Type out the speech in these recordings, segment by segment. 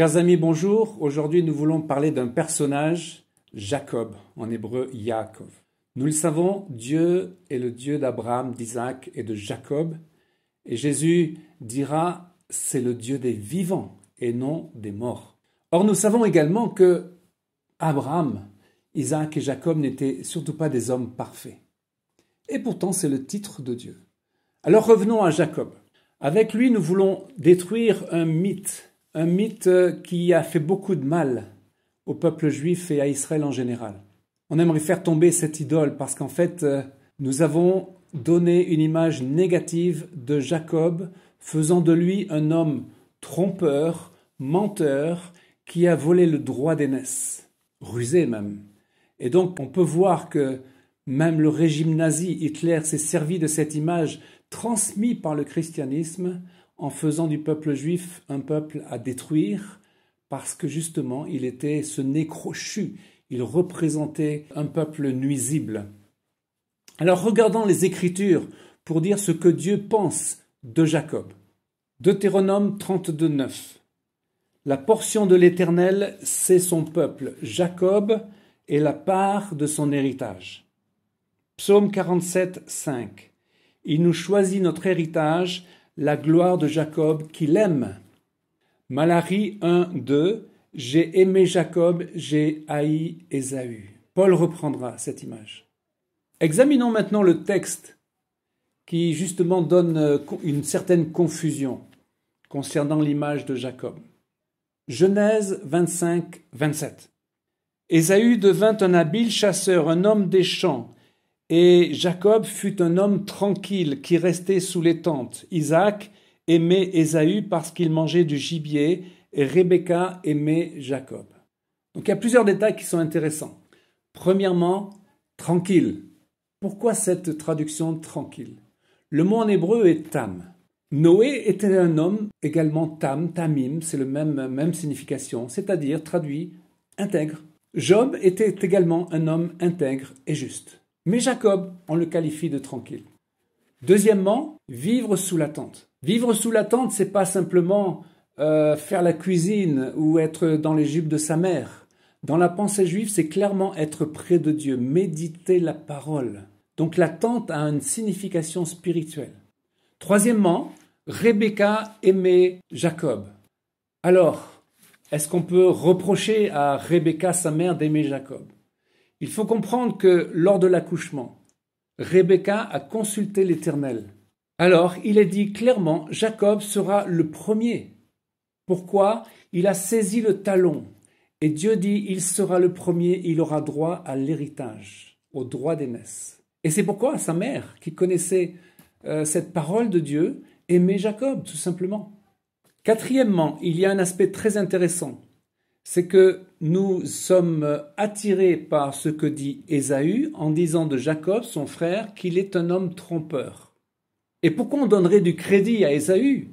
Chers amis, bonjour. Aujourd'hui, nous voulons parler d'un personnage, Jacob, en hébreu Yaakov. Nous le savons, Dieu est le Dieu d'Abraham, d'Isaac et de Jacob. Et Jésus dira, c'est le Dieu des vivants et non des morts. Or, nous savons également que Abraham, Isaac et Jacob n'étaient surtout pas des hommes parfaits. Et pourtant, c'est le titre de Dieu. Alors revenons à Jacob. Avec lui, nous voulons détruire un mythe un mythe euh, qui a fait beaucoup de mal au peuple juif et à Israël en général. On aimerait faire tomber cette idole parce qu'en fait, euh, nous avons donné une image négative de Jacob, faisant de lui un homme trompeur, menteur, qui a volé le droit d'aînesse, rusé même. Et donc on peut voir que même le régime nazi, Hitler s'est servi de cette image transmise par le christianisme en faisant du peuple juif un peuple à détruire, parce que justement il était ce nez crochu, il représentait un peuple nuisible. Alors regardons les Écritures pour dire ce que Dieu pense de Jacob. Deutéronome 32, 9. La portion de l'Éternel, c'est son peuple, Jacob, et la part de son héritage. Psaume 47, 5. Il nous choisit notre héritage la gloire de Jacob qu'il aime. Malari 1, 2 J'ai aimé Jacob, j'ai haï Ésaü. Paul reprendra cette image. Examinons maintenant le texte qui justement donne euh, une certaine confusion concernant l'image de Jacob. Genèse 25, 27. Ésaü devint un habile chasseur, un homme des champs. Et Jacob fut un homme tranquille qui restait sous les tentes. Isaac aimait Ésaü parce qu'il mangeait du gibier et Rebecca aimait Jacob. Donc il y a plusieurs détails qui sont intéressants. Premièrement, tranquille. Pourquoi cette traduction tranquille Le mot en hébreu est tam. Noé était un homme également tam, tamim, c'est la même, même signification, c'est-à-dire traduit intègre. Job était également un homme intègre et juste. Mais Jacob, on le qualifie de tranquille. Deuxièmement, vivre sous la tente. Vivre sous la tente, c'est pas simplement euh, faire la cuisine ou être dans les jupes de sa mère. Dans la pensée juive, c'est clairement être près de Dieu, méditer la parole. Donc la tente a une signification spirituelle. Troisièmement, Rebecca aimait Jacob. Alors, est-ce qu'on peut reprocher à Rebecca, sa mère, d'aimer Jacob il faut comprendre que lors de l'accouchement, Rebecca a consulté l'Éternel. Alors il est dit clairement, Jacob sera le premier. Pourquoi Il a saisi le talon. Et Dieu dit, il sera le premier, il aura droit à l'héritage, au droit des d'aînesse. Et c'est pourquoi sa mère, qui connaissait euh, cette parole de Dieu, aimait Jacob, tout simplement. Quatrièmement, il y a un aspect très intéressant c'est que nous sommes attirés par ce que dit Ésaü en disant de Jacob, son frère, qu'il est un homme trompeur. Et pourquoi on donnerait du crédit à Ésaü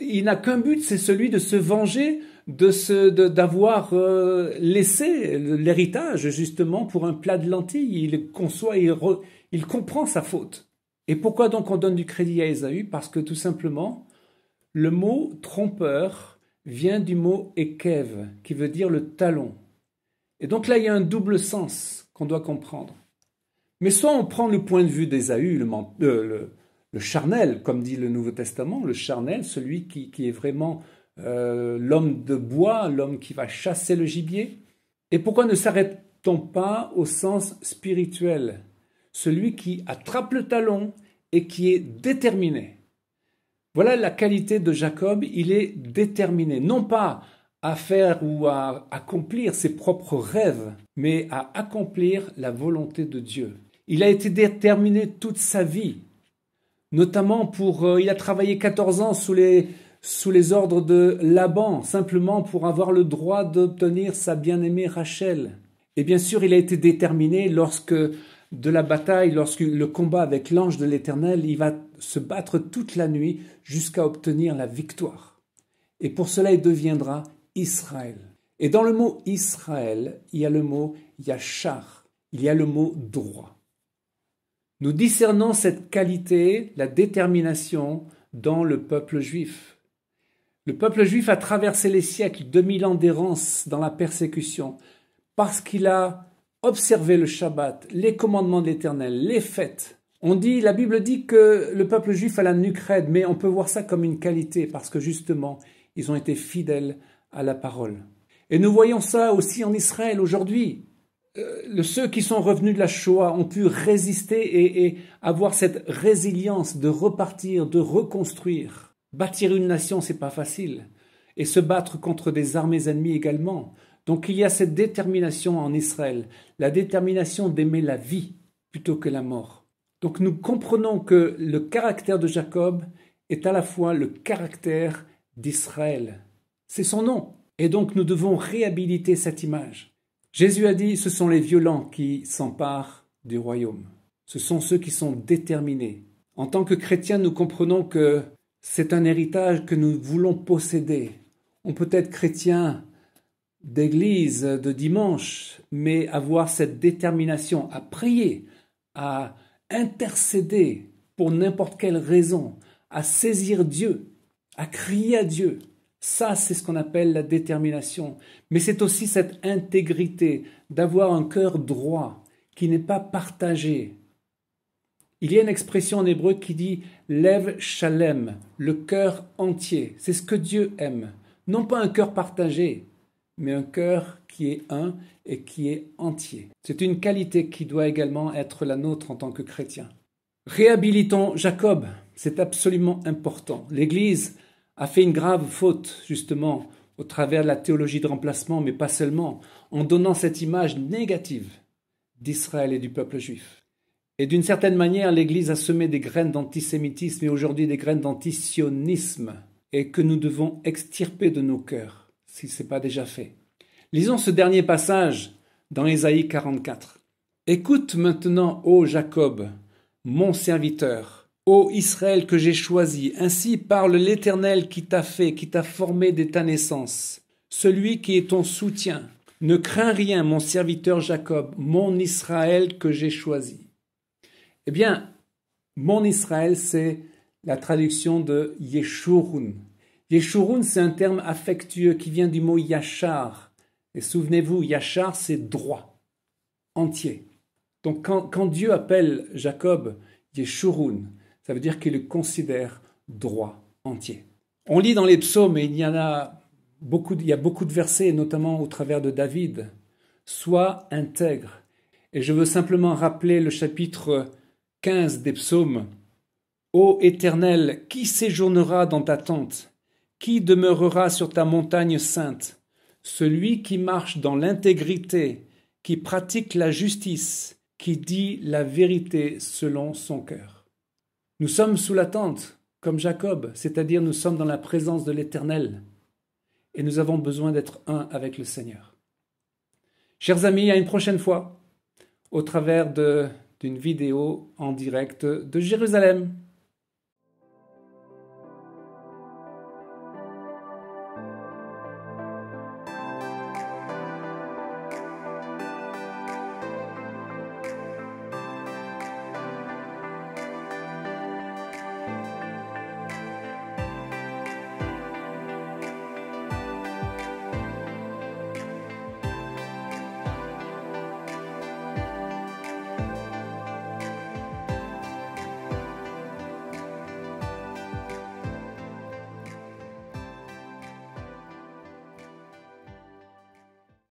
Il n'a qu'un but, c'est celui de se venger de d'avoir euh, laissé l'héritage justement pour un plat de lentilles. Il conçoit, il comprend sa faute. Et pourquoi donc on donne du crédit à Ésaü Parce que tout simplement, le mot trompeur vient du mot ekev, qui veut dire le talon. Et donc là, il y a un double sens qu'on doit comprendre. Mais soit on prend le point de vue d'Ésaü, le, euh, le, charnel, comme dit le Nouveau Testament, le charnel, celui qui, qui est vraiment euh, l'homme de bois, l'homme qui va chasser le gibier. Et pourquoi ne s'arrête-t-on pas au sens spirituel, celui qui attrape le talon et qui est déterminé voilà la qualité de Jacob, il est déterminé, non pas à faire ou à accomplir ses propres rêves, mais à accomplir la volonté de Dieu. Il a été déterminé toute sa vie, notamment pour... Euh, il a travaillé 14 ans sous les, sous les ordres de Laban, simplement pour avoir le droit d'obtenir sa bien-aimée Rachel. Et bien sûr, il a été déterminé lorsque, de la bataille, lorsque le combat avec l'ange de l'Éternel, il va se battre toute la nuit jusqu'à obtenir la victoire. Et pour cela, il deviendra Israël. Et dans le mot Israël, il y a le mot Yachar, il y a le mot droit. Nous discernons cette qualité, la détermination, dans le peuple juif. Le peuple juif a traversé les siècles, 2000 ans d'errance dans la persécution, parce qu'il a observé le Shabbat, les commandements de l'Éternel, les fêtes, on dit, la Bible dit que le peuple juif a la nuque mais on peut voir ça comme une qualité parce que justement, ils ont été fidèles à la parole. Et nous voyons ça aussi en Israël aujourd'hui. Euh, ceux qui sont revenus de la Shoah ont pu résister et, et avoir cette résilience de repartir, de reconstruire. Bâtir une nation, c'est pas facile. Et se battre contre des armées ennemies également. Donc il y a cette détermination en Israël, la détermination d'aimer la vie plutôt que la mort. Donc nous comprenons que le caractère de Jacob est à la fois le caractère d'Israël. C'est son nom. Et donc nous devons réhabiliter cette image. Jésus a dit, ce sont les violents qui s'emparent du royaume. Ce sont ceux qui sont déterminés. En tant que chrétiens, nous comprenons que c'est un héritage que nous voulons posséder. On peut être chrétien d'église, de dimanche, mais avoir cette détermination à prier, à intercéder pour n'importe quelle raison, à saisir Dieu, à crier à Dieu. Ça, c'est ce qu'on appelle la détermination. Mais c'est aussi cette intégrité d'avoir un cœur droit qui n'est pas partagé. Il y a une expression en hébreu qui dit lève shalem, le cœur entier. C'est ce que Dieu aime. Non pas un cœur partagé, mais un cœur qui est un et qui est entier. C'est une qualité qui doit également être la nôtre en tant que chrétien. Réhabilitons Jacob, c'est absolument important. L'Église a fait une grave faute, justement, au travers de la théologie de remplacement, mais pas seulement, en donnant cette image négative d'Israël et du peuple juif. Et d'une certaine manière, l'Église a semé des graines d'antisémitisme et aujourd'hui des graines d'antisionisme, et que nous devons extirper de nos cœurs si ce n'est pas déjà fait. Lisons ce dernier passage dans Ésaïe 44. Écoute maintenant, ô Jacob, mon serviteur, ô Israël que j'ai choisi, ainsi parle l'Éternel qui t'a fait, qui t'a formé dès ta naissance, celui qui est ton soutien. Ne crains rien, mon serviteur Jacob, mon Israël que j'ai choisi. Eh bien, mon Israël, c'est la traduction de Yeshurun, Yeshurun, c'est un terme affectueux qui vient du mot yachar. Et souvenez-vous, yachar, c'est droit, entier. Donc quand, Dieu appelle Jacob Yeshurun, ça veut dire qu'il le considère droit, entier. On lit dans les psaumes, et il y en a beaucoup, il y a beaucoup de versets, notamment au travers de David. Sois intègre. Et je veux simplement rappeler le chapitre 15 des psaumes. Ô Éternel, qui séjournera dans ta tente qui demeurera sur ta montagne sainte Celui qui marche dans l'intégrité, qui pratique la justice, qui dit la vérité selon son cœur. Nous sommes sous la tente, comme Jacob, c'est-à-dire nous sommes dans la présence de l'Éternel, et nous avons besoin d'être un avec le Seigneur. Chers amis, à une prochaine fois, au travers d'une vidéo en direct de Jérusalem.